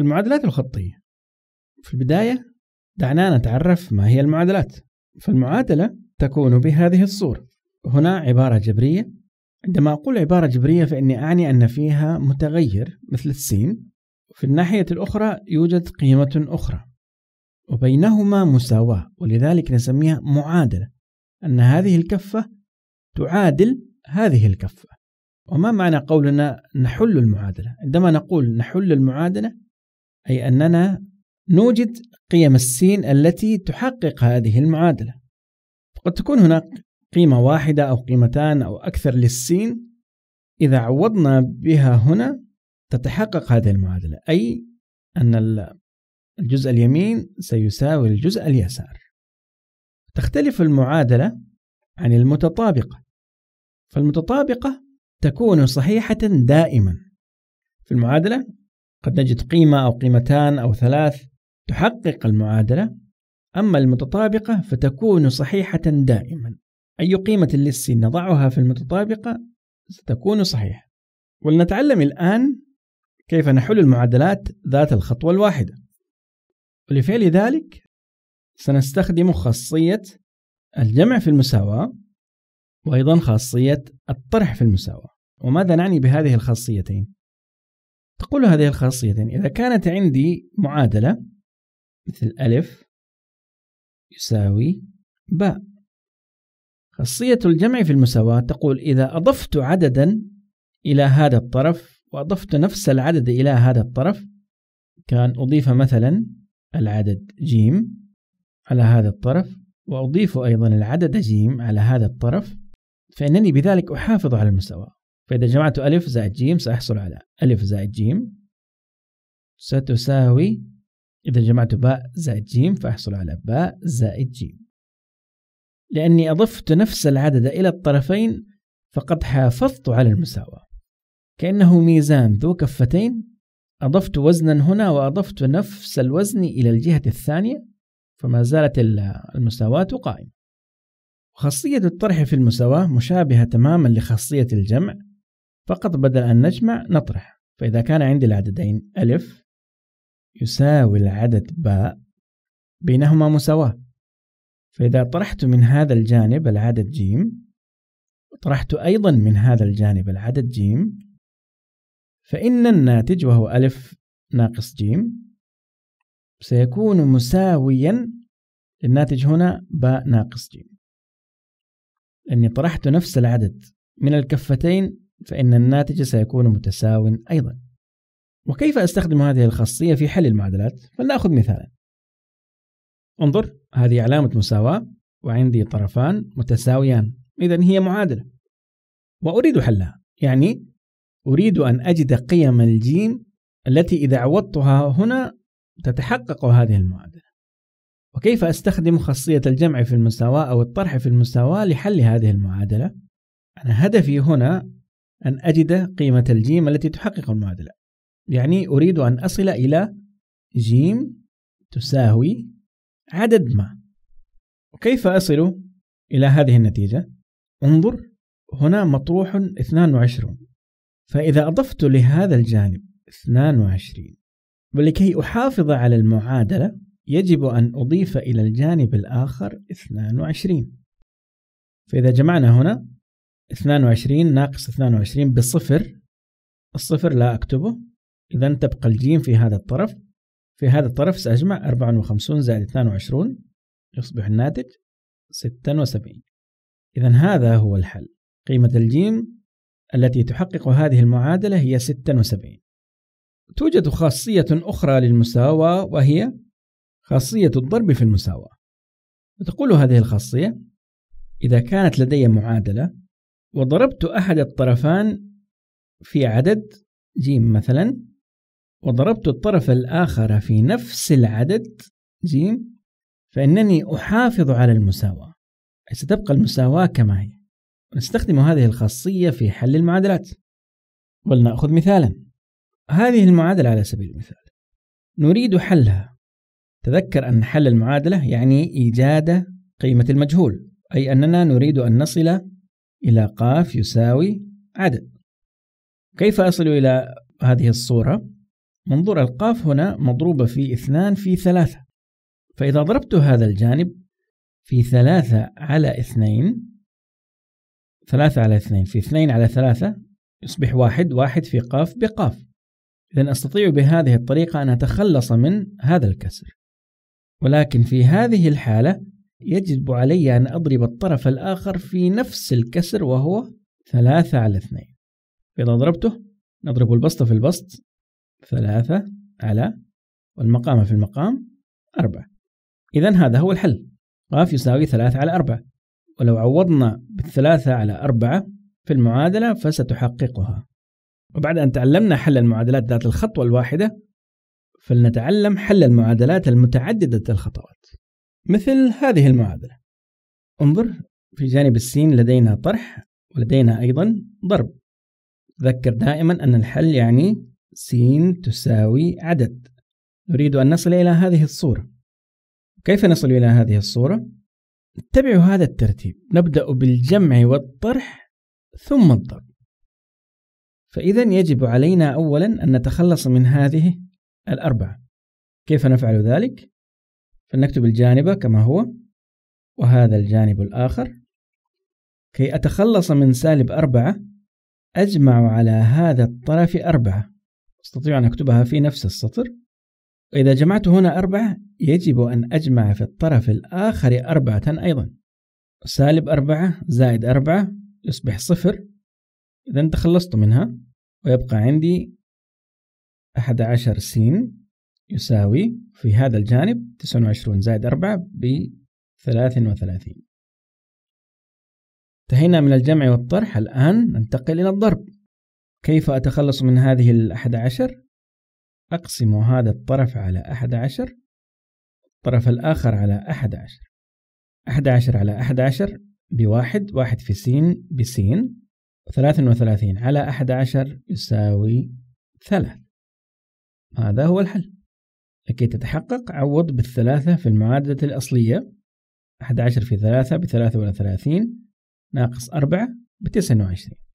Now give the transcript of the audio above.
المعادلات الخطية في البداية دعنا نتعرف ما هي المعادلات فالمعادلة تكون بهذه الصورة هنا عبارة جبرية عندما أقول عبارة جبرية فإني أعني أن فيها متغير مثل السين في الناحية الأخرى يوجد قيمة أخرى وبينهما مساواة ولذلك نسميها معادلة أن هذه الكفة تعادل هذه الكفة وما معنى قولنا نحل المعادلة عندما نقول نحل المعادلة أي أننا نوجد قيم السين التي تحقق هذه المعادلة قد تكون هناك قيمة واحدة أو قيمتان أو أكثر للسين إذا عوضنا بها هنا تتحقق هذه المعادلة أي أن الجزء اليمين سيساوي الجزء اليسار تختلف المعادلة عن المتطابقة فالمتطابقة تكون صحيحة دائما في المعادلة قد نجد قيمة أو قيمتان أو ثلاث تحقق المعادلة أما المتطابقة فتكون صحيحة دائما أي قيمة للس نضعها في المتطابقة ستكون صحيحة ولنتعلم الآن كيف نحل المعادلات ذات الخطوة الواحدة ولفعل ذلك سنستخدم خاصية الجمع في المساواة وأيضا خاصية الطرح في المساواة وماذا نعني بهذه الخاصيتين؟ تقول هذه الخاصية يعني إذا كانت عندي معادلة مثل ألف يساوي باء خاصية الجمع في المساواة تقول إذا أضفت عددا إلى هذا الطرف وأضفت نفس العدد إلى هذا الطرف كان أضيف مثلا العدد جيم على هذا الطرف وأضيف أيضا العدد جيم على هذا الطرف فإنني بذلك أحافظ على المساواة فإذا جمعت ألف زائد جيم سأحصل على ألف زائد جيم ستساوي إذا جمعت باء زائد جيم فأحصل على باء زائد جيم لأني أضفت نفس العدد إلى الطرفين فقد حافظت على المساواة كأنه ميزان ذو كفتين أضفت وزنا هنا وأضفت نفس الوزن إلى الجهة الثانية فما زالت المساواة قائمة خاصية الطرح في المساواة مشابهة تماما لخاصية الجمع فقط بدل أن نجمع نطرح فإذا كان عندي العددين ألف يساوي العدد باء بينهما مساواة فإذا طرحت من هذا الجانب العدد جيم وطرحت أيضا من هذا الجانب العدد جيم فإن الناتج وهو ألف ناقص جيم سيكون مساويا للناتج هنا باء ناقص جيم لأني طرحت نفس العدد من الكفتين فإن الناتج سيكون متساو أيضا وكيف أستخدم هذه الخاصية في حل المعادلات؟ فلنأخذ مثالا انظر هذه علامة مساواة وعندي طرفان متساويان إذا هي معادلة وأريد حلها يعني أريد أن أجد قيم الجيم التي إذا عوضتها هنا تتحقق هذه المعادلة وكيف أستخدم خاصية الجمع في المساواة أو الطرح في المساواة لحل هذه المعادلة؟ أنا هدفي هنا أن أجد قيمة الجيم التي تحقق المعادلة يعني أريد أن أصل إلى جيم تساوي عدد ما وكيف أصل إلى هذه النتيجة؟ انظر هنا مطروح 22 فإذا أضفت لهذا الجانب 22 ولكي أحافظ على المعادلة يجب أن أضيف إلى الجانب الآخر 22 فإذا جمعنا هنا 22 ناقص 22 بصفر الصفر لا أكتبه إذا تبقى الجيم في هذا الطرف في هذا الطرف سأجمع 54 زائد 22 يصبح الناتج 76 إذا هذا هو الحل قيمة الجيم التي تحقق هذه المعادلة هي 76 توجد خاصية أخرى للمساواة وهي خاصية الضرب في المساواة وتقول هذه الخاصية إذا كانت لدي معادلة وضربت أحد الطرفان في عدد جيم مثلا وضربت الطرف الآخر في نفس العدد جيم فإنني أحافظ على المساواة أي ستبقى المساواة كما هي نستخدم هذه الخاصية في حل المعادلات ولنأخذ مثالا هذه المعادلة على سبيل المثال نريد حلها تذكر أن حل المعادلة يعني إيجاد قيمة المجهول أي أننا نريد أن نصل إلى قاف يساوي عدد كيف أصل إلى هذه الصورة؟ منظور القاف هنا مضروبة في اثنان في ثلاثة فإذا ضربت هذا الجانب في ثلاثة على اثنين ثلاثة على اثنين في اثنين على ثلاثة يصبح واحد واحد في قاف بقاف إذا أستطيع بهذه الطريقة أن أتخلص من هذا الكسر ولكن في هذه الحالة يجب علي أن أضرب الطرف الآخر في نفس الكسر وهو ثلاثة على اثنين فإذا ضربته نضرب البسطة في البسط ثلاثة على والمقام في المقام أربعة إذا هذا هو الحل قاف يساوي ثلاثة على أربعة ولو عوضنا بالثلاثة على أربعة في المعادلة فستحققها وبعد أن تعلمنا حل المعادلات ذات الخطوة الواحدة فلنتعلم حل المعادلات المتعددة الخطوات مثل هذه المعادلة انظر في جانب السين لدينا طرح ولدينا أيضا ضرب ذكر دائما أن الحل يعني سين تساوي عدد نريد أن نصل إلى هذه الصورة كيف نصل إلى هذه الصورة؟ نتبع هذا الترتيب نبدأ بالجمع والطرح ثم الضرب فإذا يجب علينا أولا أن نتخلص من هذه الأربعة كيف نفعل ذلك؟ فلنكتب الجانب كما هو وهذا الجانب الآخر كي أتخلص من سالب أربعة أجمع على هذا الطرف أربعة أستطيع أن أكتبها في نفس السطر وإذا جمعت هنا أربعة يجب أن أجمع في الطرف الآخر أربعة أيضا سالب أربعة زائد أربعة يصبح صفر إذا تخلصت منها ويبقى عندي أحد عشر سين يساوي في هذا الجانب 29 زائد 4 ب 33 انتهينا من الجمع والطرح الآن ننتقل إلى الضرب كيف أتخلص من هذه الـ 11 أقسم هذا الطرف على 11 الطرف الآخر على 11 11 على 11 بواحد واحد في س بسين ثلاث وثلاثين على 11 يساوي 3 هذا هو الحل لكي تتحقق عوض بالثلاثة في المعادلة الأصلية 11 في 3 بثلاثة وثلاثين ناقص أربعة بتسعة وعشرين